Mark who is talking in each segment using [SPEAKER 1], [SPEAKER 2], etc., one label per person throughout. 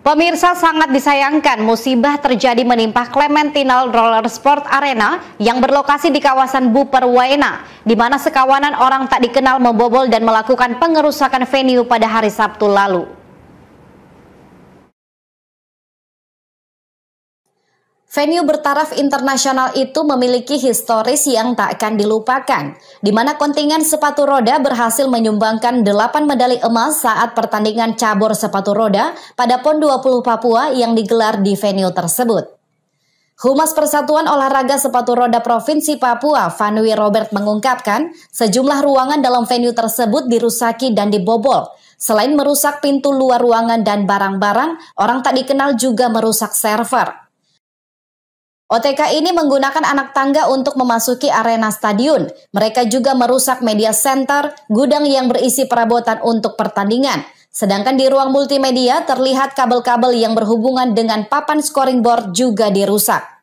[SPEAKER 1] Pemirsa sangat disayangkan musibah terjadi menimpa Clementinal Roller Sport Arena yang berlokasi di kawasan Buper Waena, di mana sekawanan orang tak dikenal membobol dan melakukan pengerusakan venue pada hari Sabtu lalu. Venue bertaraf internasional itu memiliki historis yang tak akan dilupakan, di mana kontingen sepatu roda berhasil menyumbangkan 8 medali emas saat pertandingan cabur sepatu roda pada PON 20 Papua yang digelar di venue tersebut. Humas Persatuan Olahraga Sepatu Roda Provinsi Papua, Vanwi Robert mengungkapkan, sejumlah ruangan dalam venue tersebut dirusaki dan dibobol. Selain merusak pintu luar ruangan dan barang-barang, orang tak dikenal juga merusak server. OTK ini menggunakan anak tangga untuk memasuki arena stadion. Mereka juga merusak media center, gudang yang berisi perabotan untuk pertandingan. Sedangkan di ruang multimedia terlihat kabel-kabel yang berhubungan dengan papan scoring board juga dirusak.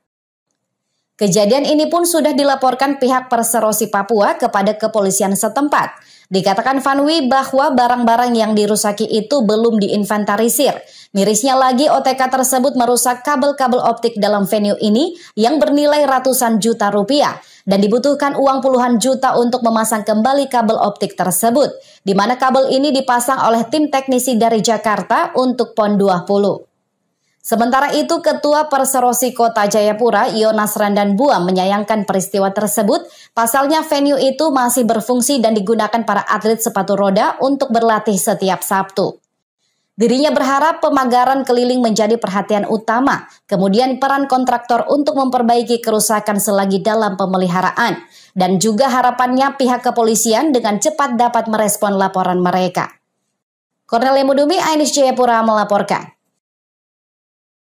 [SPEAKER 1] Kejadian ini pun sudah dilaporkan pihak Perserosi Papua kepada kepolisian setempat. Dikatakan Vanwi bahwa barang-barang yang dirusaki itu belum diinventarisir. Mirisnya lagi OTK tersebut merusak kabel-kabel optik dalam venue ini yang bernilai ratusan juta rupiah dan dibutuhkan uang puluhan juta untuk memasang kembali kabel optik tersebut di mana kabel ini dipasang oleh tim teknisi dari Jakarta untuk PON 20. Sementara itu, Ketua Perserosi Kota Jayapura, Yonas Randan Buam, menyayangkan peristiwa tersebut. Pasalnya, venue itu masih berfungsi dan digunakan para atlet sepatu roda untuk berlatih setiap Sabtu. Dirinya berharap pemagaran keliling menjadi perhatian utama, kemudian peran kontraktor untuk memperbaiki kerusakan selagi dalam pemeliharaan, dan juga harapannya pihak kepolisian dengan cepat dapat merespon laporan mereka. Cornelia Mudumi, Ainis Jayapura melaporkan.